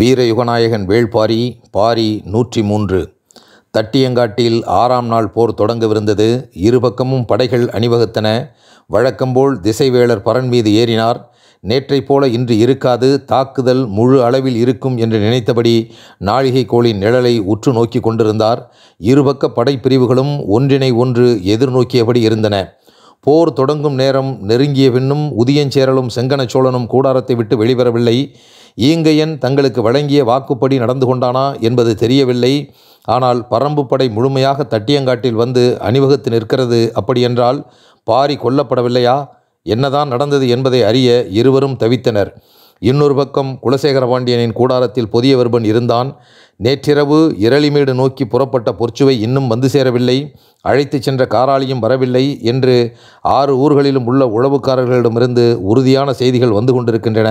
வீரயுகநாயகன் வேள்பாரி பாரி நூற்றி மூன்று தட்டியங்காட்டில் ஆறாம் நாள் போர் தொடங்கவிருந்தது இருபக்கமும் படைகள் அணிவகுத்தன வழக்கம்போல் திசைவேளர் பரன் மீது ஏறினார் நேற்றைப் போல இன்று இருக்காது தாக்குதல் முழு அளவில் இருக்கும் என்று நினைத்தபடி நாழிகை கோளின் நிழலை உற்று நோக்கி கொண்டிருந்தார் இருபக்க படைப்பிரிவுகளும் ஒன்றினை ஒன்று எதிர்நோக்கியபடி இருந்தன போர் தொடங்கும் நேரம் நெருங்கிய பின்னும் உதியஞ்சேரலும் செங்கனச்சோழனும் கூடாரத்தை விட்டு வெளிவரவில்லை ஈங்கையன் தங்களுக்கு வழங்கிய வாக்குப்படி நடந்து கொண்டானா என்பது தெரியவில்லை ஆனால் பரம்பு படை முழுமையாக தட்டியங்காட்டில் வந்து அணிவகுத்து நிற்கிறது அப்படியென்றால் பாரி கொல்லப்படவில்லையா என்னதான் நடந்தது என்பதை அறிய இருவரும் தவித்தனர் இன்னொரு பக்கம் குலசேகர பாண்டியனின் கூடாரத்தில் புதியவர்பன் இருந்தான் நேற்றிரவு இரளிமேடு நோக்கி புறப்பட்ட பொற்சுவை இன்னும் வந்து சேரவில்லை அழைத்துச் சென்ற காராளியும் வரவில்லை என்று ஆறு ஊர்களிலும் உள்ள உழவுக்காரர்களிடமிருந்து உறுதியான செய்திகள் வந்து கொண்டிருக்கின்றன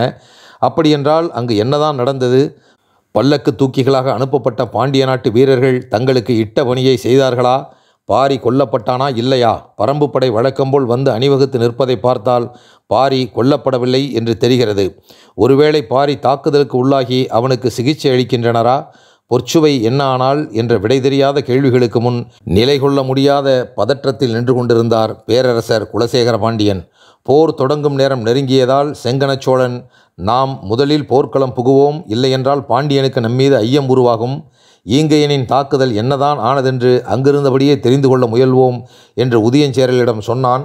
அப்படியென்றால் அங்கு என்னதான் நடந்தது பல்லக்கு தூக்கிகளாக அனுப்பப்பட்ட பாண்டிய நாட்டு வீரர்கள் தங்களுக்கு இட்ட பணியை செய்தார்களா பாரி கொல்லப்பட்டானா இல்லையா பரம்புப்படை வழக்கம்போல் வந்து அணிவகுத்து நிற்பதை பார்த்தால் பாரி கொல்லப்படவில்லை என்று தெரிகிறது ஒருவேளை பாரி தாக்குதலுக்கு உள்ளாகி அவனுக்கு சிகிச்சை அளிக்கின்றனரா பொற்சுவை என்ன ஆனால் என்ற விடை தெரியாத கேள்விகளுக்கு முன் நிலை கொள்ள முடியாத பதற்றத்தில் நின்று கொண்டிருந்தார் பேரரசர் குலசேகர பாண்டியன் போர் தொடங்கும் நேரம் நெருங்கியதால் செங்கனச்சோழன் நாம் முதலில் போர்க்களம் புகுவோம் இல்லையென்றால் பாண்டியனுக்கு நம்மீது ஐயம் உருவாகும் ஈங்கையனின் தாக்குதல் என்னதான் ஆனதென்று அங்கிருந்தபடியே தெரிந்து கொள்ள முயல்வோம் என்று உதயஞ்சேரலிடம் சொன்னான்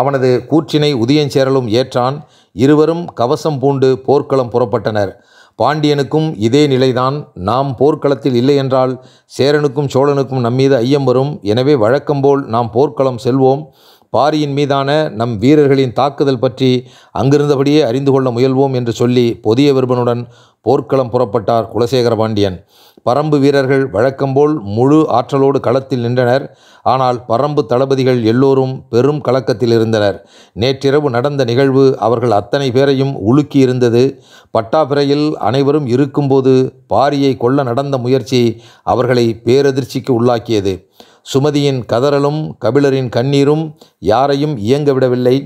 அவனது கூற்றினை உதயஞ்சேரலும் ஏற்றான் இருவரும் கவசம் பூண்டு போர்க்களம் புறப்பட்டனர் பாண்டியனுக்கும் இதே நிலைதான் நாம் போர்க்களத்தில் இல்லை என்றால் சேரனுக்கும் சோழனுக்கும் நம்மீது ஐயம் வரும் எனவே வழக்கம்போல் நாம் போர்க்களம் செல்வோம் பாரியின் மீதான நம் வீரர்களின் தாக்குதல் பற்றி அங்கிருந்தபடியே அறிந்து கொள்ள முயல்வோம் என்று சொல்லி புதிய விருபனுடன் போர்க்களம் புறப்பட்டார் குலசேகர பாண்டியன் பரம்பு வீரர்கள் வழக்கம்போல் முழு ஆற்றலோடு களத்தில் நின்றனர் ஆனால் பரம்பு தளபதிகள் எல்லோரும் பெரும் கலக்கத்தில் இருந்தனர் நேற்றிரவு நடந்த நிகழ்வு அவர்கள் அத்தனை பேரையும் உலுக்கி இருந்தது பட்டாபிரையில் அனைவரும் இருக்கும்போது பாரியை கொல்ல நடந்த முயற்சி அவர்களை பேரதிர்ச்சிக்கு உள்ளாக்கியது சுமதியின் கதறலும் கபிலரின் கண்ணீரும் யாரையும் இயங்கவிடவில்லை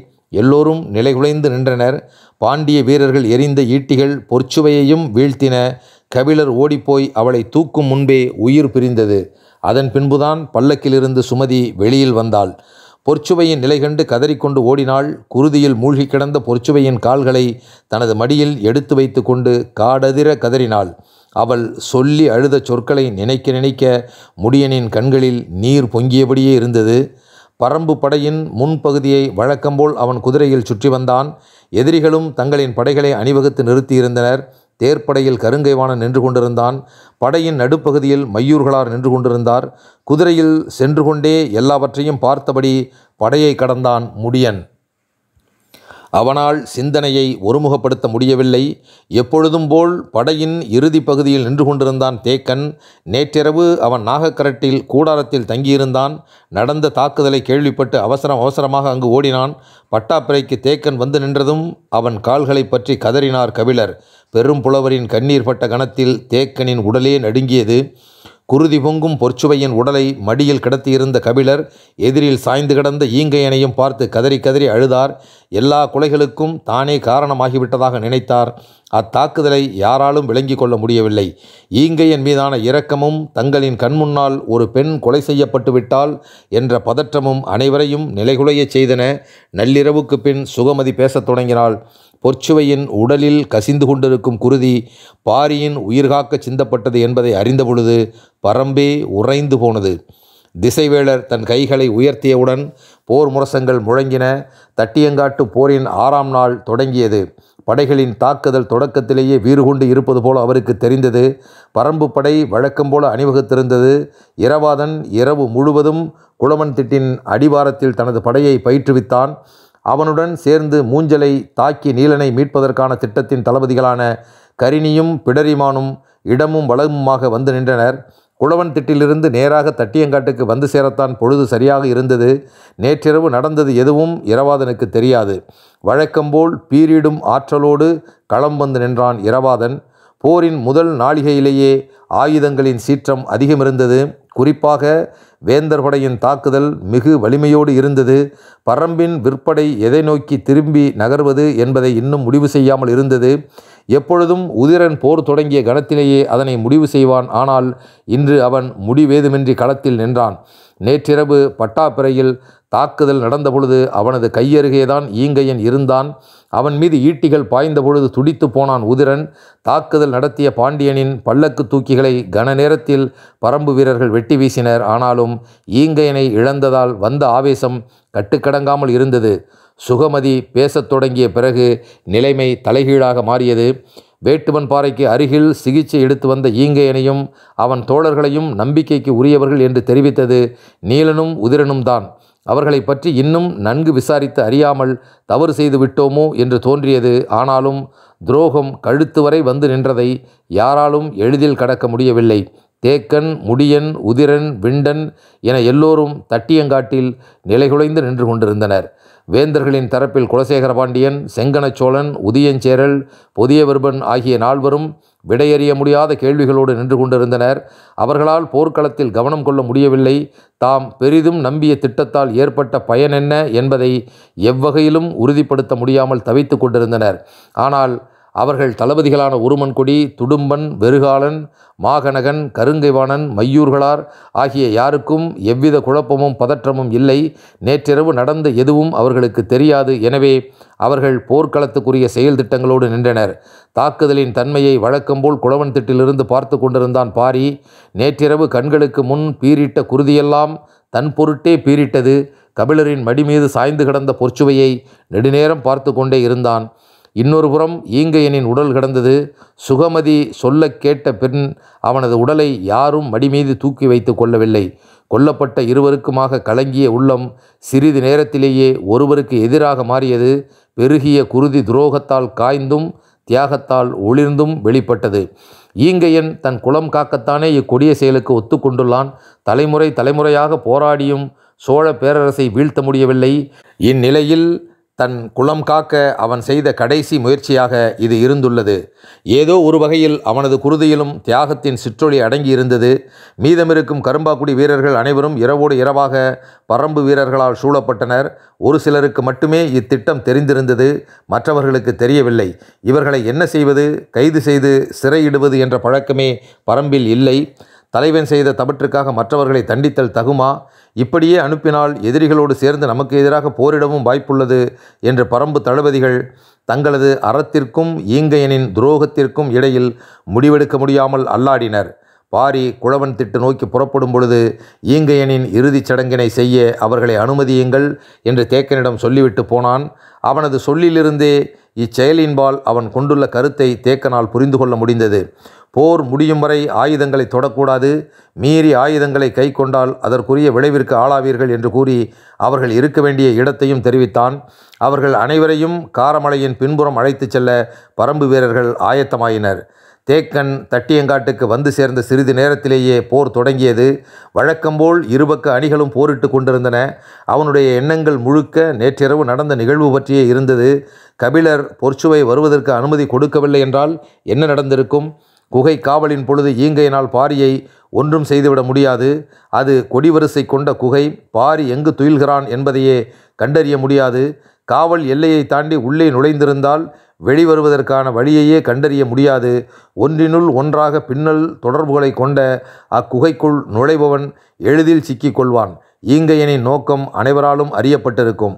எல்லோரும் நிலைகுலைந்து நின்றனர் பாண்டிய வீரர்கள் எரிந்த ஈட்டிகள் பொற்சுவையையும் வீழ்த்தின கபிலர் ஓடிப்போய் அவளை தூக்கும் முன்பே உயிர் பிரிந்தது அதன் பின்புதான் பல்லக்கிலிருந்து சுமதி வெளியில் வந்தாள் பொற்சுவையின் நிலை கண்டு கதறிக்கொண்டு ஓடினாள் குருதியில் மூழ்கி கிடந்த பொற்சுவையின் கால்களை தனது மடியில் எடுத்து வைத்து கொண்டு காடதிர கதறினாள் அவள் சொல்லி அழுத சொற்களை நினைக்க நினைக்க முடியனின் கண்களில் நீர் பொங்கியபடியே இருந்தது பரம்பு படையின் முன்பகுதியை வழக்கம்போல் அவன் குதிரையில் சுற்றி வந்தான் எதிரிகளும் தங்களின் படைகளை அணிவகுத்து நிறுத்தியிருந்தனர் தேர்ப்படையில் கருங்கைவான நின்று கொண்டிருந்தான் படையின் நடுப்பகுதியில் மையூர்களார் நின்று கொண்டிருந்தார் குதிரையில் சென்று கொண்டே எல்லாவற்றையும் பார்த்தபடி படையை கடந்தான் முடியன் அவனால் சிந்தனையை ஒருமுகப்படுத்த முடியவில்லை எப்பொழுதும் போல் படையின் இறுதி பகுதியில் நின்று கொண்டிருந்தான் தேக்கன் நேற்றிரவு அவன் நாகக்கரட்டில் கூடாரத்தில் தங்கியிருந்தான் நடந்த தாக்குதலை கேள்விப்பட்டு அவசரம் அவசரமாக அங்கு ஓடினான் பட்டாப்பிரைக்கு தேக்கன் வந்து நின்றதும் அவன் கால்களை பற்றி கதறினார் கபிலர் பெரும் புலவரின் கண்ணீர் பட்ட கணத்தில் தேக்கனின் உடலே நடுங்கியது குருதி பொங்கும் பொற்சுவையின் உடலை மடியில் கிடத்தியிருந்த கபிலர் எதிரில் சாய்ந்து கிடந்த ஈங்கையனையும் பார்த்து கதறி கதறி அழுதார் எல்லா கொலைகளுக்கும் தானே காரணமாகிவிட்டதாக நினைத்தார் அத்தாக்குதலை யாராலும் விளங்கிக் கொள்ள முடியவில்லை ஈங்கையன் மீதான இரக்கமும் தங்களின் கண்முன்னால் ஒரு பெண் கொலை செய்யப்பட்டு விட்டால் என்ற பதற்றமும் அனைவரையும் நிலைகுலையச் செய்தன நள்ளிரவுக்கு பின் சுகமதி பேசத் தொடங்கினாள் பொற்சுவையின் உடலில் கசிந்து கொண்டிருக்கும் குருதி பாரியின் உயிர்காக்க சிந்தப்பட்டது என்பதை அறிந்தபொழுது பரம்பே உறைந்து போனது திசைவேளர் தன் கைகளை உயர்த்தியவுடன் போர் முரசங்கள் முழங்கின தட்டியங்காட்டு போரின் ஆறாம் நாள் தொடங்கியது படைகளின் தாக்குதல் தொடக்கத்திலேயே வீறுகொண்டு இருப்பது போல அவருக்கு தெரிந்தது பரம்பு படை வழக்கம் போல அணிவகுத்திருந்தது இரவாதன் இரவு முழுவதும் குளமன் திட்டின் அடிவாரத்தில் தனது படையை பயிற்றுவித்தான் அவனுடன் சேர்ந்து மூஞ்சலை தாக்கி நீலனை மீட்பதற்கான திட்டத்தின் தளபதிகளான கரிணியும் பிடரிமானும் இடமும் வளமுமாக வந்து நின்றனர் குழவன் திட்டிலிருந்து நேராக தட்டியங்காட்டுக்கு வந்து சேரத்தான் பொழுது சரியாக இருந்தது நேற்றிரவு நடந்தது எதுவும் இரவாதனுக்கு தெரியாது வழக்கம்போல் பீரிடும் ஆற்றலோடு களம் வந்து நின்றான் இரவாதன் போரின் முதல் நாளிகையிலேயே ஆயுதங்களின் சீற்றம் அதிகமிருந்தது குறிப்பாக வேந்தர் படையின் தாக்குதல் மிகு வலிமையோடு இருந்தது பரம்பின் விற்படை எதை நோக்கி திரும்பி நகர்வது என்பதை இன்னும் முடிவு செய்யாமல் இருந்தது எப்பொழுதும் உதிரன் போர் தொடங்கிய கணத்திலேயே அதனை முடிவு செய்வான் ஆனால் இன்று அவன் முடிவேதுமின்றி களத்தில் நின்றான் நேற்றிரவு பட்டாப்பிறையில் தாக்குதல் நடந்த பொழுது அவனது கையருகேதான் ஈங்கையன் இருந்தான் அவன் மீது ஈட்டிகள் பாய்ந்த பொழுது துடித்து போனான் உதிரன் தாக்குதல் நடத்திய பாண்டியனின் பல்லக்கு தூக்கிகளை கன நேரத்தில் பரம்பு வீரர்கள் வெட்டி வீசினர் ஆனாலும் ஈங்கையனை இழந்ததால் வந்த ஆவேசம் கட்டுக்கடங்காமல் இருந்தது சுகமதி பேசத் தொடங்கிய பிறகு நிலைமை தலைகீழாக மாறியது வேட்டுவன் பாறைக்கு அருகில் சிகிச்சை எடுத்து வந்த ஈங்கையனையும் அவன் தோழர்களையும் நம்பிக்கைக்கு உரியவர்கள் என்று தெரிவித்தது நீலனும் உதிரனும் தான் அவர்களை பற்றி இன்னும் நன்கு விசாரித்து அறியாமல் தவறு செய்து விட்டோமோ என்று தோன்றியது ஆனாலும் துரோகம் கழுத்து வரை வந்து நின்றதை யாராலும் எளிதில் கடக்க முடியவில்லை தேக்கன் முடியன் உதிரன் விண்டன் என எல்லோரும் தட்டியங்காட்டில் நிலைகுலைந்து நின்று கொண்டிருந்தனர் வேந்தர்களின் தரப்பில் குலசேகர பாண்டியன் செங்கனச்சோழன் உதியஞ்சேரல் பொதியவர்பன் ஆகிய நால்வரும் விடையறிய முடியாத கேள்விகளோடு நின்று கொண்டிருந்தனர் அவர்களால் போர்க்களத்தில் கவனம் கொள்ள முடியவில்லை தாம் பெரிதும் நம்பிய திட்டத்தால் ஏற்பட்ட பயன் என்ன என்பதை எவ்வகையிலும் உறுதிப்படுத்த முடியாமல் தவித்து கொண்டிருந்தனர் ஆனால் அவர்கள் தளபதிகளான உருமன்கொடி துடும்பன் வெறுகாலன் மாகநகன் கருங்கைவாணன் மையூர்களார் ஆகிய யாருக்கும் எவ்வித குழப்பமும் பதற்றமும் இல்லை நேற்றிரவு நடந்த எதுவும் அவர்களுக்கு தெரியாது எனவே அவர்கள் போர்க்களத்துக்குரிய செயல் திட்டங்களோடு நின்றனர் தாக்குதலின் தன்மையை வழக்கம்போல் குழவன் திட்டிலிருந்து பார்த்து கொண்டிருந்தான் பாரி நேற்றிரவு கண்களுக்கு முன் பீரிட்ட குருதியெல்லாம் தன் பொருட்டே பீரிட்டது கபிலரின் மடிமீது சாய்ந்து கிடந்த பொற்சுவையை நெடுநேரம் பார்த்து கொண்டே இருந்தான் இன்னொரு புறம் ஈங்கையனின் உடல் கிடந்தது சுகமதி சொல்ல கேட்ட பின் அவனது உடலை யாரும் மடிமீது தூக்கி வைத்து கொள்ளவில்லை கொல்லப்பட்ட இருவருக்குமாக கலங்கிய உள்ளம் சிறிது நேரத்திலேயே ஒருவருக்கு எதிராக மாறியது பெருகிய குருதி துரோகத்தால் காய்ந்தும் தியாகத்தால் ஒளிர்ந்தும் வெளிப்பட்டது ஈங்கையன் தன் குளம் காக்கத்தானே இக்கொடிய செயலுக்கு ஒத்துக்கொண்டுள்ளான் தலைமுறை தலைமுறையாக போராடியும் சோழ பேரரசை வீழ்த்த முடியவில்லை இந்நிலையில் தன் குளம் காக்க அவன் செய்த கடைசி முயற்சியாக இது இருந்துள்ளது ஏதோ ஒரு வகையில் அவனது குருதியிலும் தியாகத்தின் சிற்றொளி அடங்கி இருந்தது மீதமிருக்கும் கரும்பாக்குடி வீரர்கள் அனைவரும் இரவோடு இரவாக பரம்பு வீரர்களால் சூழப்பட்டனர் ஒரு சிலருக்கு மட்டுமே இத்திட்டம் தெரிந்திருந்தது மற்றவர்களுக்கு தெரியவில்லை இவர்களை என்ன செய்வது கைது செய்து சிறையிடுவது என்ற பழக்கமே பரம்பில் இல்லை தலைவன் செய்த தவற்றுக்காக மற்றவர்களை தண்டித்தல் தகுமா இப்படியே அனுப்பினால் எதிரிகளோடு சேர்ந்து நமக்கு எதிராக போரிடவும் வாய்ப்புள்ளது என்று பரம்பு தளபதிகள் தங்களது அறத்திற்கும் ஈங்கையனின் துரோகத்திற்கும் இடையில் முடிவெடுக்க முடியாமல் அல்லாடினர் பாரி குழவன் திட்டு நோக்கி புறப்படும் பொழுது ஈங்கையனின் இறுதிச் சடங்கினை செய்ய அவர்களை அனுமதியுங்கள் என்று தேக்கனிடம் சொல்லிவிட்டு போனான் அவனது சொல்லிலிருந்தே இச்செயலின்பால் அவன் கொண்டுள்ள கருத்தை தேக்கனால் புரிந்து கொள்ள முடிந்தது போர் முடியும் வரை ஆயுதங்களை தொடக்கூடாது மீறி ஆயுதங்களை கை கொண்டால் அதற்குரிய விளைவிற்கு ஆளாவீர்கள் என்று கூறி அவர்கள் இருக்க வேண்டிய இடத்தையும் தெரிவித்தான் அவர்கள் அனைவரையும் காரமலையின் பின்புறம் அழைத்துச் செல்ல பரம்பு வீரர்கள் ஆயத்தமாயினர் தேக்கன் தட்டியங்காட்டுக்கு வந்து சேர்ந்த சிறிது நேரத்திலேயே போர் தொடங்கியது வழக்கம்போல் இருபக்க அணிகளும் போரிட்டு கொண்டிருந்தன அவனுடைய எண்ணங்கள் முழுக்க நேற்றிரவு நடந்த நிகழ்வு பற்றியே இருந்தது கபிலர் பொற்சுவை வருவதற்கு அனுமதி கொடுக்கவில்லை என்றால் என்ன நடந்திருக்கும் குகை காவலின் பொழுது ஈங்கையினால் பாரியை ஒன்றும் செய்துவிட முடியாது அது கொடிவரிசை கொண்ட குகை பாரி எங்கு துயில்கிறான் என்பதையே கண்டறிய முடியாது காவல் எல்லையை தாண்டி உள்ளே நுழைந்திருந்தால் வெளிவருவதற்கான வழியையே கண்டறிய முடியாது ஒன்றினுள் ஒன்றாக பின்னல் தொடர்புகளை கொண்ட அக்குகைக்குள் நுழைபவன் எளிதில் சிக்கிக்கொள்வான் ஈங்கையனின் நோக்கம் அனைவராலும் அறியப்பட்டிருக்கும்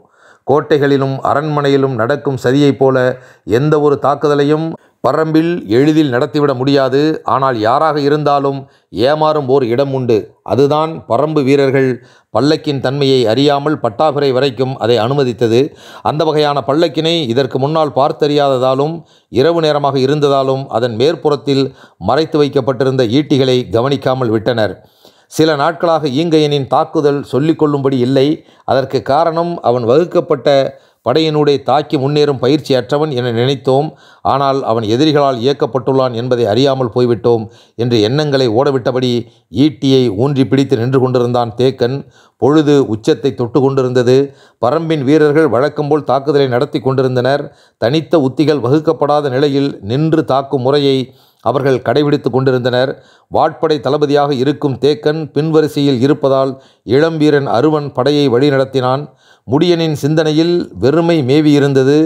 கோட்டைகளிலும் அரண்மனையிலும் நடக்கும் சதியைப் போல எந்த ஒரு தாக்குதலையும் பரம்பில் எளிதில் நடத்திவிட முடியாது ஆனால் யாராக இருந்தாலும் ஏமாறும் ஓர் இடம் உண்டு அதுதான் பரம்பு வீரர்கள் பல்லக்கின் தன்மையை அறியாமல் பட்டாபுரை வரைக்கும் அதை அனுமதித்தது அந்த வகையான பல்லக்கினை இதற்கு முன்னால் பார்த்தறியாததாலும் இரவு நேரமாக இருந்ததாலும் அதன் மேற்புறத்தில் மறைத்து வைக்கப்பட்டிருந்த ஈட்டிகளை கவனிக்காமல் விட்டனர் சில நாட்களாக ஈங்கையனின் தாக்குதல் சொல்லிக்கொள்ளும்படி இல்லை அதற்கு காரணம் அவன் வகுக்கப்பட்ட படையினுடைய தாக்கி முன்னேறும் பயிற்சியற்றவன் என நினைத்தோம் ஆனால் அவன் எதிரிகளால் இயக்கப்பட்டுள்ளான் என்பதை அறியாமல் போய்விட்டோம் என்று எண்ணங்களை ஓடவிட்டபடி ஈட்டியை ஊன்றி பிடித்து நின்று கொண்டிருந்தான் தேக்கன் பொழுது உச்சத்தை தொட்டு கொண்டிருந்தது பரம்பின் வீரர்கள் வழக்கம்போல் தாக்குதலை நடத்தி கொண்டிருந்தனர் தனித்த உத்திகள் வகுக்கப்படாத நிலையில் நின்று தாக்கும் முறையை அவர்கள் கடைபிடித்து கொண்டிருந்தனர் வாட்படை தளபதியாக இருக்கும் தேக்கன் பின்வரிசையில் இருப்பதால் இளம்பீரன் அருவன் படையை வழிநடத்தினான் முடியனின் சிந்தனையில் வெறுமை மேவியிருந்தது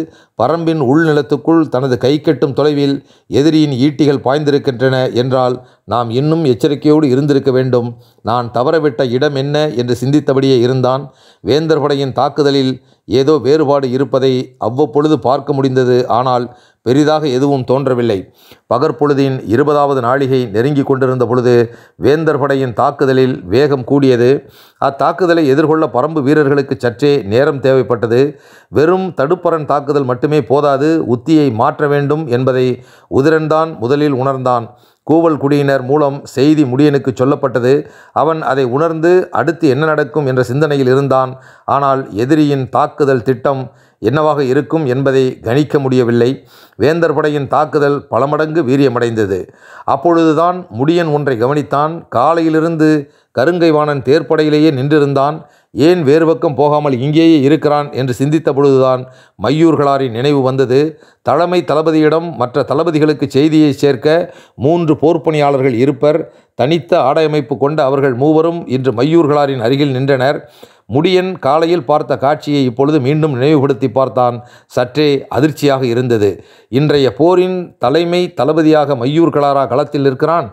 பரம்பின் உள்நிலத்துக்குள் தனது கை கட்டும் தொலைவில் எதிரியின் ஈட்டிகள் பாய்ந்திருக்கின்றன என்றால் நாம் இன்னும் எச்சரிக்கையோடு இருந்திருக்க வேண்டும் நான் தவறவிட்ட இடம் என்ன என்று சிந்தித்தபடியே இருந்தான் வேந்தர் படையின் தாக்குதலில் ஏதோ வேறுபாடு இருப்பதை அவ்வப்பொழுது பார்க்க முடிந்தது ஆனால் பெரிதாக எதுவும் தோன்றவில்லை பகற்பொழுதின் இருபதாவது நாளிகை நெருங்கி கொண்டிருந்த பொழுது வேந்தர் படையின் தாக்குதலில் வேகம் கூடியது அத்தாக்குதலை எதிர்கொள்ள பரம்பு வீரர்களுக்கு சற்றே நேரம் தேவைப்பட்டது வெறும் தடுப்பரன் தாக்குதல் மட்டுமே போதாது உத்தியை மாற்ற வேண்டும் என்பதை உதிரன்தான் முதலில் உணர்ந்தான் கூவல் குடியினர் மூலம் செய்தி முடியனுக்கு சொல்லப்பட்டது அவன் அதை உணர்ந்து அடுத்து என்ன நடக்கும் என்ற சிந்தனையில் இருந்தான் ஆனால் எதிரியின் தாக்குதல் திட்டம் என்னவாக இருக்கும் என்பதை கணிக்க முடியவில்லை வேந்தர் படையின் தாக்குதல் பல மடங்கு வீரியமடைந்தது அப்பொழுதுதான் முடியன் ஒன்றை கவனித்தான் காலையிலிருந்து கருங்கைவாணன் தேர்ப்படையிலேயே நின்றிருந்தான் ஏன் வேறு பக்கம் போகாமல் இங்கேயே இருக்கிறான் என்று சிந்தித்த பொழுதுதான் மையூர்களாரின் நினைவு வந்தது தலைமை தளபதியிடம் மற்ற தளபதிகளுக்கு செய்தியை சேர்க்க மூன்று போர்ப்பணியாளர்கள் இருப்பர் தனித்த ஆடையமைப்பு கொண்ட அவர்கள் மூவரும் இன்று மையூர்களாரின் அருகில் நின்றனர் முடியன் காலையில் பார்த்த காட்சியை இப்பொழுது மீண்டும் நினைவுபடுத்தி பார்த்தான் சற்றே அதிர்ச்சியாக இருந்தது இன்றைய போரின் தலைமை தளபதியாக மையூர்களாரா களத்தில் இருக்கிறான்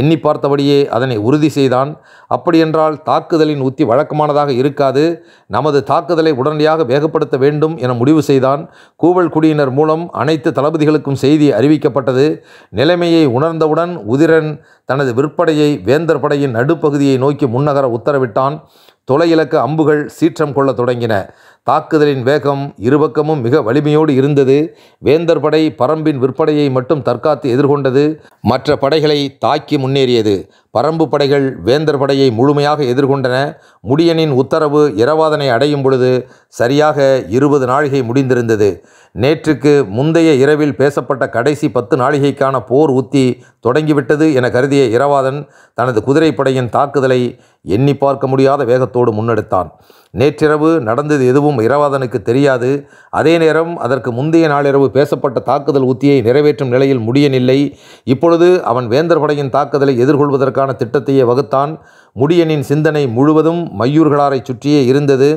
எண்ணி பார்த்தபடியே அதனை உறுதி செய்தான் அப்படியென்றால் தாக்குதலின் உத்தி வழக்கமானதாக இருக்காது நமது தாக்குதலை உடனடியாக வேகப்படுத்த வேண்டும் என முடிவு செய்தான் கூவல் குடியினர் மூலம் அனைத்து தளபதிகளுக்கும் செய்தி அறிவிக்கப்பட்டது நிலைமையை உணர்ந்தவுடன் உதிரன் தனது விற்படையை வேந்தர் படையின் நடுப்பகுதியை நோக்கி முன்னகர உத்தரவிட்டான் தொலை இலக்க அம்புகள் சீற்றம் கொள்ளத் தொடங்கின தாக்குதலின் வேகம் இருபக்கமும் மிக வலிமையோடு இருந்தது வேந்தர் படை பரம்பின் விற்படையை மட்டும் தற்காத்து எதிர்கொண்டது மற்ற படைகளை தாக்கி முன்னேறியது பரம்பு படைகள் வேந்தர் படையை முழுமையாக எதிர்கொண்டன முடியனின் உத்தரவு இரவாதனை அடையும் பொழுது சரியாக இருபது நாழிகை முடிந்திருந்தது நேற்றுக்கு முந்தைய இரவில் பேசப்பட்ட கடைசி பத்து நாழிகைக்கான போர் உத்தி தொடங்கிவிட்டது என கருதிய இரவாதன் தனது குதிரைப்படையின் தாக்குதலை எண்ணி பார்க்க முடியாத வேகத்தோடு முன்னெடுத்தான் நேற்றிரவு நடந்தது எதுவும் இரவாதனுக்கு தெரியாது அதே நேரம் அதற்கு முந்தைய நாளிரவு பேசப்பட்ட தாக்குதல் உத்தியை நிறைவேற்றும் நிலையில் முடியனில்லை இப்பொழுது அவன் வேந்தர் படையின் தாக்குதலை எதிர்கொள்வதற்கு அவர்களுக்கான திட்டத்தையே வகுத்தான் முடியனின் சிந்தனை முழுவதும் மையூர்களாரை சுற்றியே இருந்தது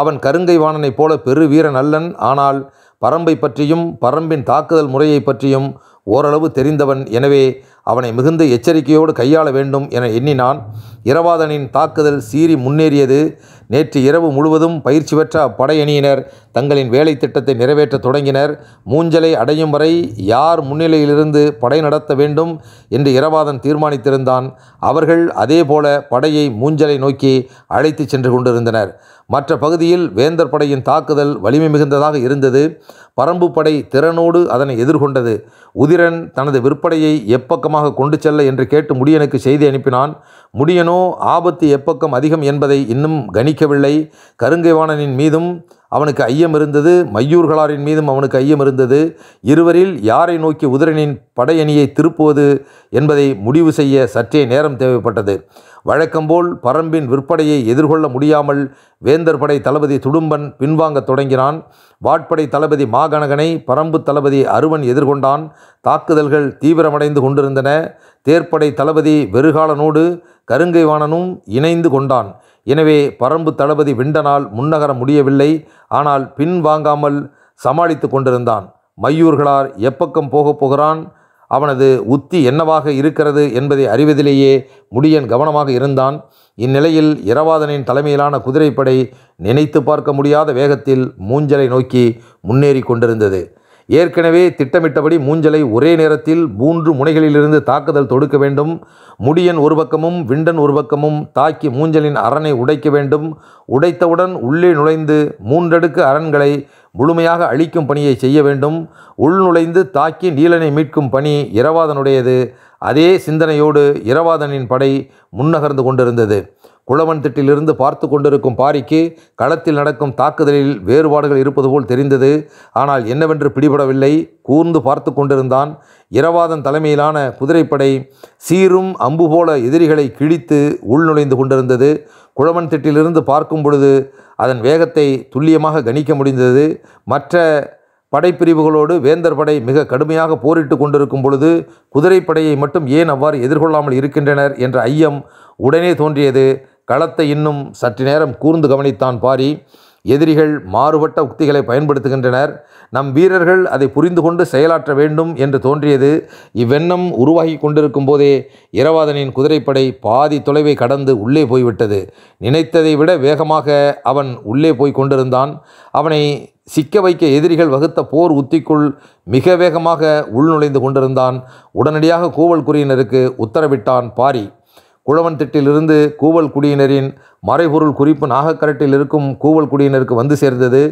அவன் கருங்கை வாணனைப் போல பெரு வீரன் அல்லன் ஆனால் பரம்பை பற்றியும் பரம்பின் தாக்குதல் முறையை பற்றியும் ஓரளவு தெரிந்தவன் எனவே அவனை மிகுந்த எச்சரிக்கையோடு கையாள வேண்டும் என எண்ணினான் இரவாதனின் தாக்குதல் சீறி முன்னேறியது நேற்று இரவு முழுவதும் பயிற்சி பெற்ற அப்படையணியினர் தங்களின் வேலை திட்டத்தை நிறைவேற்ற தொடங்கினர் மூஞ்சலை அடையும் வரை யார் முன்னிலையிலிருந்து படை நடத்த வேண்டும் என்று இரவாதன் தீர்மானித்திருந்தான் அவர்கள் அதேபோல படையை மூஞ்சலை நோக்கி அழைத்து சென்று கொண்டிருந்தனர் மற்ற பகுதியில் வேந்தர் படையின் தாக்குதல் வலிமை மிகுந்ததாக இருந்தது பரம்பு படை திறனோடு அதனை எதிர்கொண்டது உதிரன் தனது விற்பனையை எப்பக்கமாக கொண்டு செல்ல என்று கேட்டு முடியனுக்கு செய்தி அனுப்பினான் முடியனோ ஆபத்து எப்பக்கம் அதிகம் என்பதை இன்னும் கணிக்கவில்லை கருங்கைவாணனின் மீதும் அவனுக்கு ஐயம் இருந்தது மையூர்களாரின் மீதும் அவனுக்கு ஐயம் இருந்தது இருவரில் யாரை நோக்கி உதிரனின் படையணியை திருப்புவது என்பதை முடிவு செய்ய சற்றே நேரம் தேவைப்பட்டது வழக்கம்போல் பரம்பின் விற்பனையை எதிர்கொள்ள முடியாமல் வேந்தர் படை தளபதி துடும்பன் பின்வாங்கத் தொடங்கினான் வாட்படை தளபதி மாகணகனை பரம்பு தளபதி அருவன் எதிர்கொண்டான் தாக்குதல்கள் தீவிரமடைந்து கொண்டிருந்தன தேர்ப்படை தளபதி வெறுகாலனோடு கருங்கைவாணனும் இணைந்து கொண்டான் எனவே பரம்பு தளபதி விண்டனால் முன்னகர முடியவில்லை ஆனால் பின்வாங்காமல் சமாளித்து கொண்டிருந்தான் மையூர்களார் எப்பக்கம் போகப் போகிறான் அவனது உத்தி என்னவாக இருக்கிறது என்பதை அறிவதிலேயே முடியன் கவனமாக இருந்தான் இந்நிலையில் இரவாதனின் தலைமையிலான குதிரைப்படை நினைத்து பார்க்க முடியாத வேகத்தில் மூஞ்சலை நோக்கி முன்னேறி கொண்டிருந்தது ஏற்கனவே திட்டமிட்டபடி மூஞ்சலை ஒரே நேரத்தில் மூன்று முனைகளிலிருந்து தாக்குதல் தொடுக்க வேண்டும் முடியன் ஒரு பக்கமும் விண்டன் ஒரு பக்கமும் தாக்கி மூஞ்சலின் அரணை உடைக்க வேண்டும் உடைத்தவுடன் உள்ளே நுழைந்து மூன்றடுக்கு அரண்களை முழுமையாக அழிக்கும் பணியை செய்ய வேண்டும் உள்நுழைந்து தாக்கி நீலனை மீட்கும் பணி இரவாதனுடையது அதே சிந்தனையோடு இரவாதனின் படை முன்னகர்ந்து கொண்டிருந்தது குளவன் திட்டிலிருந்து பார்த்து கொண்டிருக்கும் பாரிக்கு களத்தில் நடக்கும் தாக்குதலில் வேறுபாடுகள் இருப்பது போல் தெரிந்தது ஆனால் என்னவென்று பிடிபடவில்லை கூர்ந்து பார்த்து கொண்டிருந்தான் இரவாதன் தலைமையிலான குதிரைப்படை சீரும் அம்பு போல எதிரிகளை கிழித்து உள்நுழைந்து கொண்டிருந்தது குளவன் திட்டிலிருந்து பார்க்கும் பொழுது அதன் வேகத்தை துல்லியமாக கணிக்க முடிந்தது மற்ற படைப்பிரிவுகளோடு வேந்தர் படை மிக கடுமையாக போரிட்டு கொண்டிருக்கும் பொழுது குதிரைப்படையை மட்டும் ஏன் அவ்வாறு எதிர்கொள்ளாமல் இருக்கின்றனர் என்ற ஐயம் உடனே தோன்றியது களத்தை இன்னும் சற்று நேரம் கூர்ந்து கவனித்தான் பாரி எதிரிகள் மாறுபட்ட உக்திகளை பயன்படுத்துகின்றனர் நம் வீரர்கள் அதை புரிந்து கொண்டு செயலாற்ற வேண்டும் என்று தோன்றியது இவ்வெண்ணம் உருவாகி கொண்டிருக்கும் போதே இரவாதனின் குதிரைப்படை பாதி தொலைவை கடந்து உள்ளே போய்விட்டது நினைத்ததை விட வேகமாக அவன் உள்ளே போய் கொண்டிருந்தான் அவனை சிக்க வைக்க எதிரிகள் வகுத்த போர் உத்திக்குள் மிக வேகமாக உள்நுழைந்து கொண்டிருந்தான் உடனடியாக கூவல் குறியினருக்கு உத்தரவிட்டான் பாரி குழவன் திட்டிலிருந்து கூவல் குடியினரின் மறைபொருள் குறிப்பு நாகக்கரட்டில் இருக்கும் கூவல் குடியினருக்கு வந்து சேர்ந்தது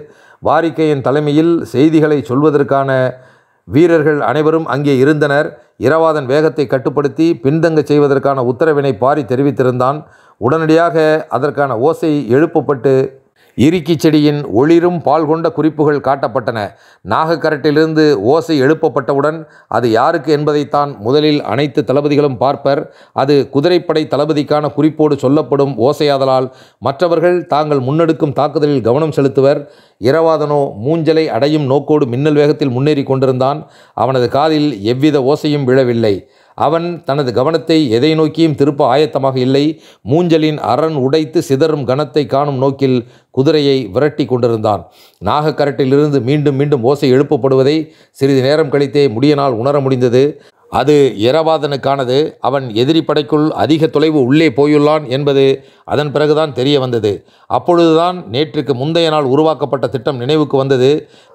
வாரிக்கையின் தலைமையில் செய்திகளை சொல்வதற்கான வீரர்கள் அனைவரும் அங்கே இருந்தனர் இரவாதன் வேகத்தை கட்டுப்படுத்தி பின்தங்க செய்வதற்கான உத்தரவினை பாரி தெரிவித்திருந்தான் உடனடியாக அதற்கான ஓசை எழுப்பப்பட்டு இறுக்கி செடியின் ஒளிரும் பால் கொண்ட குறிப்புகள் காட்டப்பட்டன நாகக்கரட்டிலிருந்து ஓசை எழுப்பப்பட்டவுடன் அது யாருக்கு என்பதைத்தான் முதலில் அனைத்து தளபதிகளும் பார்ப்பர் அது குதிரைப்படை தளபதிக்கான குறிப்போடு சொல்லப்படும் ஓசையாதலால் மற்றவர்கள் தாங்கள் முன்னெடுக்கும் தாக்குதலில் கவனம் செலுத்துவர் இரவாதனோ மூஞ்சலை அடையும் நோக்கோடு மின்னல் வேகத்தில் முன்னேறி கொண்டிருந்தான் அவனது காதில் எவ்வித ஓசையும் விழவில்லை அவன் தனது கவனத்தை எதை நோக்கியும் திருப்ப ஆயத்தமாக இல்லை மூஞ்சலின் அரண் உடைத்து சிதறும் கணத்தை காணும் நோக்கில் குதிரையை விரட்டி கொண்டிருந்தான் நாகக்கரட்டிலிருந்து மீண்டும் மீண்டும் ஓசை எழுப்பப்படுவதை சிறிது நேரம் கழித்தே முடியனால் உணர முடிந்தது அது இரவாதனுக்கானது அவன் எதிரி படைக்குள் அதிக தொலைவு உள்ளே போயுள்ளான் என்பது அதன் பிறகுதான் தெரிய வந்தது அப்பொழுதுதான் நேற்றுக்கு முந்தைய நாள் உருவாக்கப்பட்ட திட்டம் நினைவுக்கு வந்தது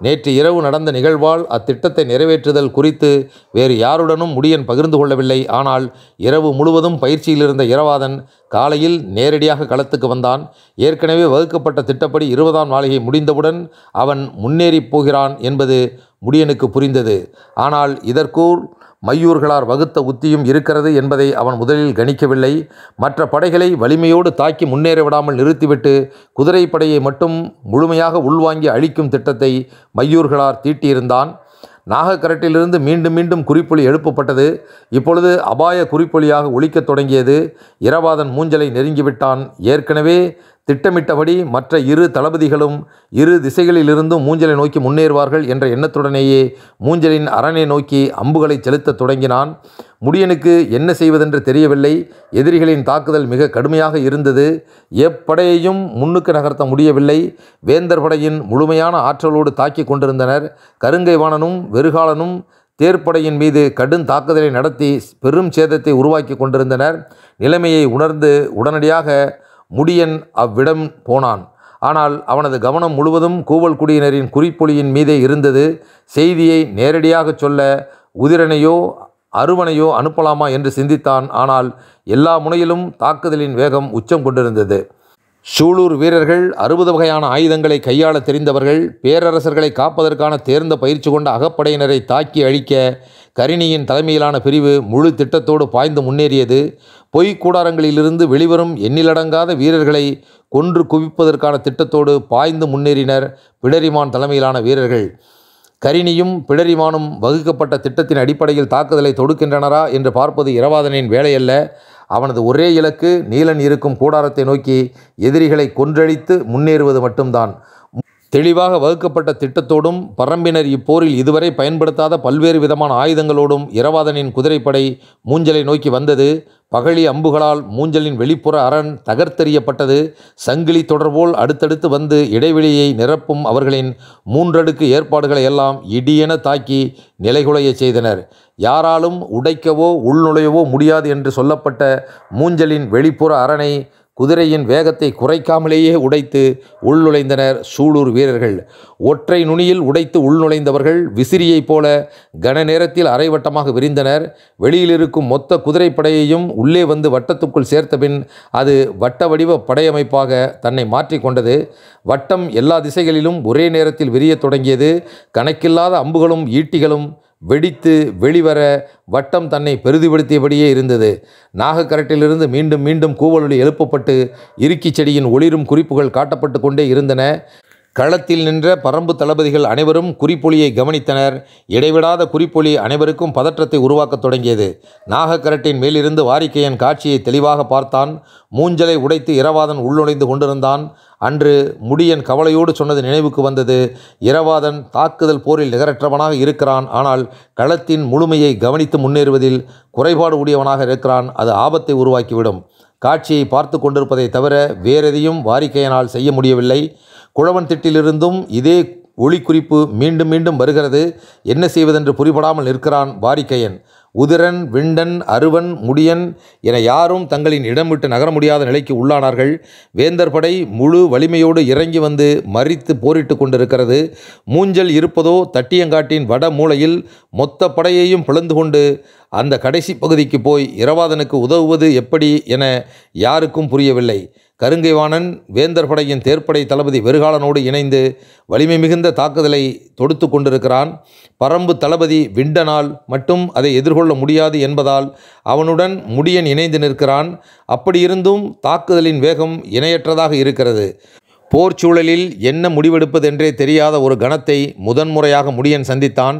நேற்று இரவு நடந்த நிகழ்வால் அத்திட்டத்தை நிறைவேற்றுதல் குறித்து வேறு யாருடனும் முடியன் பகிர்ந்து கொள்ளவில்லை ஆனால் இரவு முழுவதும் பயிற்சியில் இருந்த இரவாதன் காலையில் நேரடியாக களத்துக்கு வந்தான் ஏற்கனவே வகுக்கப்பட்ட திட்டப்படி இருபதாம் நாளிகை முடிந்தவுடன் அவன் முன்னேறி போகிறான் என்பது முடியனுக்கு புரிந்தது ஆனால் இதற்குள் மையூர்களார் வகுத்த உத்தியும் இருக்கிறது என்பதை அவன் முதலில் கணிக்கவில்லை மற்ற படைகளை வலிமையோடு தாக்கி முன்னேற விடாமல் நிறுத்திவிட்டு குதிரைப்படையை மட்டும் முழுமையாக உள்வாங்கி அழிக்கும் திட்டத்தை மையூர்களார் தீட்டியிருந்தான் நாகக்கரட்டிலிருந்து மீண்டும் மீண்டும் குறிப்பொலி எழுப்பப்பட்டது இப்பொழுது அபாய குறிப்பொலியாக ஒழிக்கத் தொடங்கியது இரவாதன் மூஞ்சலை நெருங்கிவிட்டான் ஏற்கனவே திட்டமிட்டபடி மற்ற இரு தளபதிகளும் இரு திசைகளிலிருந்தும் மூஞ்சலை நோக்கி முன்னேறுவார்கள் என்ற எண்ணத்துடனேயே மூஞ்சலின் அரணை நோக்கி அம்புகளை செலுத்தத் தொடங்கினான் முடியனுக்கு என்ன செய்வதென்று தெரியவில்லை எதிரிகளின் தாக்குதல் மிக கடுமையாக இருந்தது எப்படையையும் முன்னுக்கு நகர்த்த முடியவில்லை வேந்தர் படையின் முழுமையான ஆற்றலோடு தாக்கி கொண்டிருந்தனர் கருங்கைவாணனும் வெறுகாலனும் தேர்ப்படையின் மீது கடும் தாக்குதலை நடத்தி பெரும் சேதத்தை உருவாக்கி கொண்டிருந்தனர் நிலைமையை உணர்ந்து உடனடியாக முடியன் அவ்விடம் போனான் ஆனால் அவனது கவனம் முழுவதும் கூவல் குடியினரின் குறிப்பொலியின் மீதே இருந்தது செய்தியை நேரடியாகச் சொல்ல உதிரனையோ அருவனையோ அனுப்பலாமா என்று சிந்தித்தான் ஆனால் எல்லா முனையிலும் தாக்குதலின் வேகம் உச்சம் கொண்டிருந்தது சூலூர் வீரர்கள் அறுபது வகையான ஆயுதங்களை கையாள தெரிந்தவர்கள் பேரரசர்களை காப்பதற்கான தேர்ந்த பயிற்சி கொண்ட அகப்படையினரை தாக்கி அழிக்க கரிணியின் தலைமையிலான பிரிவு முழு திட்டத்தோடு பாய்ந்து முன்னேறியது பொய் கூடாரங்களிலிருந்து வெளிவரும் எண்ணிலடங்காத வீரர்களை கொன்று குவிப்பதற்கான திட்டத்தோடு பாய்ந்து முன்னேறினர் பிடரிமான் தலைமையிலான வீரர்கள் கரிணியும் பிடரிமானும் வகுக்கப்பட்ட திட்டத்தின் அடிப்படையில் தாக்குதலை தொடுக்கின்றனரா என்று பார்ப்பது இரவாதனின் வேலையல்ல அவனது ஒரே இலக்கு நீலன் இருக்கும் கூடாரத்தை நோக்கி எதிரிகளை கொன்றழித்து முன்னேறுவது மட்டும்தான் தெளிவாக வகுக்கப்பட்ட திட்டத்தோடும் பரம்பினர் இப்போரில் இதுவரை பயன்படுத்தாத பல்வேறு விதமான ஆயுதங்களோடும் இரவாதனின் குதிரைப்படை மூஞ்சலை நோக்கி வந்தது பகழி அம்புகளால் மூஞ்சலின் வெளிப்புற அரண் தகர்த்தெறியப்பட்டது சங்கிலி தொடர்போல் அடுத்தடுத்து வந்து இடைவெளியை நிரப்பும் அவர்களின் மூன்றடுக்கு ஏற்பாடுகளை எல்லாம் இடியென தாக்கி நிலைகுலைய செய்தனர் யாராலும் உடைக்கவோ உள்நுழையவோ முடியாது என்று சொல்லப்பட்ட மூஞ்சலின் வெளிப்புற அரணை குதிரையின் வேகத்தை குறைக்காமலேயே உடைத்து உள்நுழைந்தனர் சூளூர் வீரர்கள் ஒற்றை நுனியில் உடைத்து உள்நுழைந்தவர்கள் விசிறியைப் போல கன நேரத்தில் அரைவட்டமாக விரிந்தனர் வெளியில் இருக்கும் மொத்த குதிரைப்படையையும் உள்ளே வந்து வட்டத்துக்குள் சேர்த்தபின் அது வட்ட வடிவ படையமைப்பாக தன்னை மாற்றிக்கொண்டது வட்டம் எல்லா திசைகளிலும் ஒரே நேரத்தில் விரியத் தொடங்கியது கணக்கில்லாத அம்புகளும் ஈட்டிகளும் வெடித்து வெளிவர வட்டம் தன்னை பெருதிப்படுத்தியபடியே இருந்தது நாகக்கரட்டிலிருந்து மீண்டும் மீண்டும் கூவலொளி எழுப்பப்பட்டு இறுக்கிச் செடியின் ஒளிரும் குறிப்புகள் காட்டப்பட்டு கொண்டே இருந்தன களத்தில் நின்ற பரம்பு தளபதிகள் அனைவரும் குறிப்பொலியை கவனித்தனர் இடைவிடாத குறிப்பொலி அனைவருக்கும் பதற்றத்தை உருவாக்கத் தொடங்கியது நாகக்கரட்டின் மேலிருந்து வாரிக்கையன் காட்சியை தெளிவாக பார்த்தான் மூஞ்சலை உடைத்து இரவாதன் உள்நுழைந்து கொண்டிருந்தான் அன்று முடியன் கவலையோடு சொன்னது நினைவுக்கு வந்தது இரவாதன் தாக்குதல் போரில் நிகரற்றவனாக இருக்கிறான் ஆனால் களத்தின் முழுமையை கவனித்து முன்னேறுவதில் குறைபாடு உடையவனாக இருக்கிறான் அது ஆபத்தை உருவாக்கிவிடும் காட்சியை பார்த்து கொண்டிருப்பதை தவிர வேறெதையும் வாரிக்கையனால் செய்ய முடியவில்லை குழவன் திட்டிலிருந்தும் இதே ஒளிக்குறிப்பு மீண்டும் மீண்டும் வருகிறது என்ன செய்வதென்று புரிபடாமல் நிற்கிறான் வாரிக்கையன் உதிரன் விண்டன் அருவன் முடியன் என யாரும் தங்களின் இடம் விட்டு நகர முடியாத நிலைக்கு உள்ளானார்கள் வேந்தர் படை முழு வலிமையோடு இறங்கி வந்து மறித்து போரிட்டு கொண்டிருக்கிறது மூஞ்சல் இருப்பதோ தட்டியங்காட்டின் வட மூலையில் மொத்த படையையும் பிளந்து கொண்டு அந்த கடைசி பகுதிக்கு போய் இரவாதனுக்கு உதவுவது எப்படி என யாருக்கும் புரியவில்லை கருங்கைவாணன் வேந்தர் படையின் தேர்ப்படை தளபதி வெறுகாலனோடு இணைந்து வலிமை மிகுந்த தாக்குதலை தொடுத்து கொண்டிருக்கிறான் பரம்பு தளபதி விண்டனால் மட்டும் அதை எதிர்கொள்ள முடியாது என்பதால் அவனுடன் முடியன் இணைந்து நிற்கிறான் அப்படியிருந்தும் தாக்குதலின் வேகம் இணையற்றதாக இருக்கிறது போர் சூழலில் என்ன முடிவெடுப்பதென்றே தெரியாத ஒரு கணத்தை முதன்முறையாக முடியன் சந்தித்தான்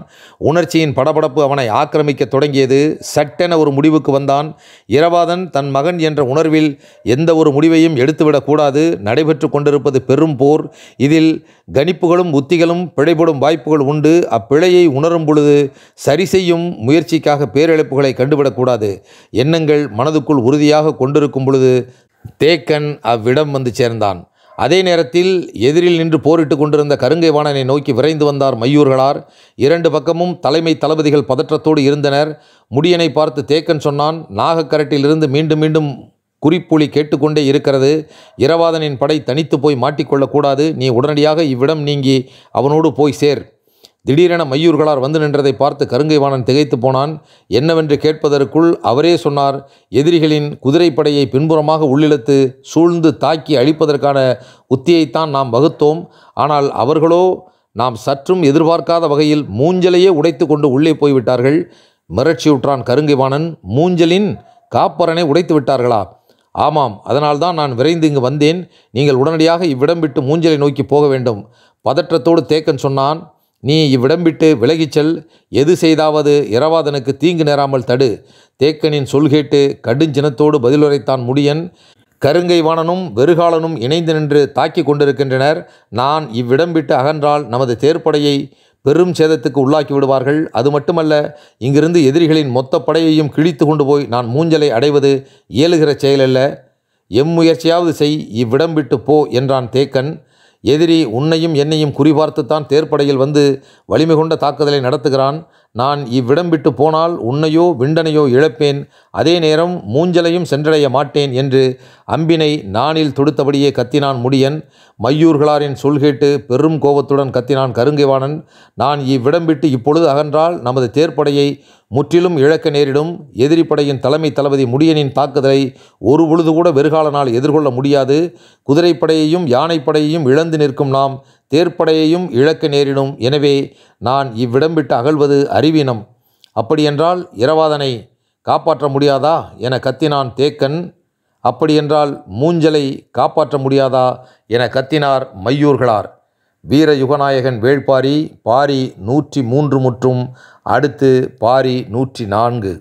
உணர்ச்சியின் படபடப்பு அவனை ஆக்கிரமிக்க தொடங்கியது சட்டென ஒரு முடிவுக்கு வந்தான் இரவாதன் தன் மகன் என்ற உணர்வில் எந்த ஒரு முடிவையும் எடுத்துவிடக்கூடாது நடைபெற்று கொண்டிருப்பது பெரும் போர் இதில் கணிப்புகளும் உத்திகளும் பிழைபடும் வாய்ப்புகள் உண்டு அப்பிழையை உணரும் பொழுது சரி செய்யும் முயற்சிக்காக பேரிழப்புகளை கண்டுவிடக்கூடாது எண்ணங்கள் மனதுக்குள் உறுதியாக கொண்டிருக்கும் பொழுது தேக்கன் அவ்விடம் வந்து சேர்ந்தான் அதே நேரத்தில் எதிரில் நின்று போரிட்டு கொண்டிருந்த கருங்கைவாணனை நோக்கி விரைந்து வந்தார் மையூர்களார் இரண்டு பக்கமும் தலைமை தளபதிகள் பதற்றத்தோடு இருந்தனர் முடியனை பார்த்து தேக்கன் சொன்னான் நாகக்கரட்டிலிருந்து மீண்டும் மீண்டும் குறிப்புளி கேட்டுக்கொண்டே இருக்கிறது இரவாதனின் படை தனித்து போய் மாட்டிக்கொள்ளக்கூடாது நீ உடனடியாக இவ்விடம் நீங்கி அவனோடு போய் சேர் திடீரென மையூர்களார் வந்து நின்றதை பார்த்து கருங்கைவாணன் திகைத்து போனான் என்னவென்று கேட்பதற்குள் அவரே சொன்னார் எதிரிகளின் குதிரைப்படையை பின்புறமாக உள்ளிழுத்து சூழ்ந்து தாக்கி அழிப்பதற்கான உத்தியைத்தான் நாம் வகுத்தோம் ஆனால் அவர்களோ நாம் சற்றும் எதிர்பார்க்காத வகையில் மூஞ்சலையே உடைத்து கொண்டு உள்ளே போய்விட்டார்கள் மிரட்சியுற்றான் கருங்கைவாணன் மூஞ்சலின் காப்பரனை உடைத்து விட்டார்களா ஆமாம் அதனால்தான் நான் விரைந்து இங்கு வந்தேன் நீங்கள் உடனடியாக இவ்விடம் விட்டு மூஞ்சலை நோக்கி போக வேண்டும் பதற்றத்தோடு தேக்கன் சொன்னான் நீ இவ்விடம் விட்டு விலகிச் செல் எது செய்தாவது இரவாதனுக்கு தீங்கு நேராமல் தடு தேக்கனின் சொல்கேட்டு கடுஞ்சினத்தோடு பதிலுரைத்தான் முடியன் கருங்கை வாணனும் வெறுகாலனும் இணைந்து நின்று தாக்கி கொண்டிருக்கின்றனர் நான் இவ்விடம் விட்டு அகன்றால் நமது தேர்ப்படையை பெரும் சேதத்துக்கு உள்ளாக்கி விடுவார்கள் அது மட்டுமல்ல இங்கிருந்து எதிரிகளின் மொத்த படையையும் கிழித்து கொண்டு போய் நான் மூஞ்சலை அடைவது இயலுகிற செயலல்ல எம்முயற்சியாவது செய் இவ்விடம் விட்டு போ என்றான் தேக்கன் எதிரி உன்னையும் என்னையும் குறிபார்த்துத்தான் தேர்ப்படையில் வந்து வலிமை கொண்ட தாக்குதலை நடத்துகிறான் நான் இவ்விடம் விட்டு போனால் உன்னையோ விண்டனையோ இழப்பேன் அதே நேரம் மூஞ்சலையும் சென்றடைய மாட்டேன் என்று அம்பினை நானில் தொடுத்தபடியே கத்தினான் முடியன் மையூர்களாரின் சொல் கேட்டு பெரும் கோபத்துடன் கத்தினான் கருங்கைவாணன் நான் இவ்விடம் விட்டு இப்பொழுது அகன்றால் நமது தேர்ப்படையை முற்றிலும் இழக்க நேரிடும் எதிரிப்படையின் தலைமை தளபதி முடியனின் தாக்குதலை ஒரு பொழுது கூட வெறுகாலனால் எதிர்கொள்ள முடியாது குதிரைப்படையையும் யானைப்படையையும் இழந்து நிற்கும் நாம் தேர்ப்படையையும் இழக்க நேரிடும் எனவே நான் இவ்விடம் விட்டு அகழ்வது அறிவினம் அப்படியென்றால் இரவாதனை காப்பாற்ற முடியாதா என கத்தினான் தேக்கன் அப்படியென்றால் மூஞ்சலை காப்பாற்ற முடியாதா என கத்தினார் மையூர்களார் வீர யுகநாயகன் வேள்பாரி பாரி நூற்றி மூன்று மற்றும் அடுத்து பாரி நூற்றி நான்கு